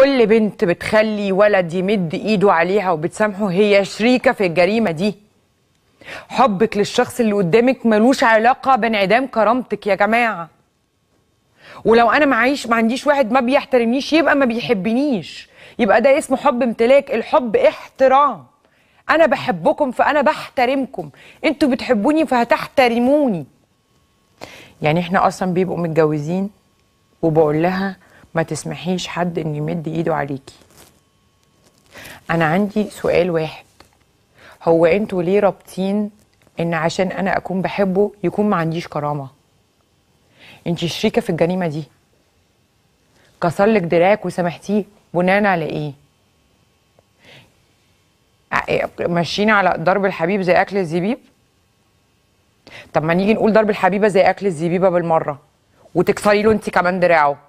كل بنت بتخلي ولد يمد ايده عليها وبتسامحه هي شريكه في الجريمه دي حبك للشخص اللي قدامك ملوش علاقه بانعدام كرامتك يا جماعه ولو انا معيش ما عنديش واحد ما بيحترمنيش يبقى ما بيحبنيش يبقى ده اسمه حب امتلاك الحب احترام انا بحبكم فانا بحترمكم انتوا بتحبوني فهتحترموني يعني احنا اصلا بيبقوا متجوزين وبقول لها ما تسمحيش حد ان يمد ايده عليكي انا عندي سؤال واحد هو انتوا ليه رابطين ان عشان انا اكون بحبه يكون ما عنديش كرامه انت شريكه في الجريمه دي كسر لك دراعك وسامحتيه بناء على إيه؟, ايه ماشيين على ضرب الحبيب زي اكل الزبيب طب ما نيجي نقول ضرب الحبيبه زي اكل الزبيبه بالمره وتكسري له انت كمان دراعه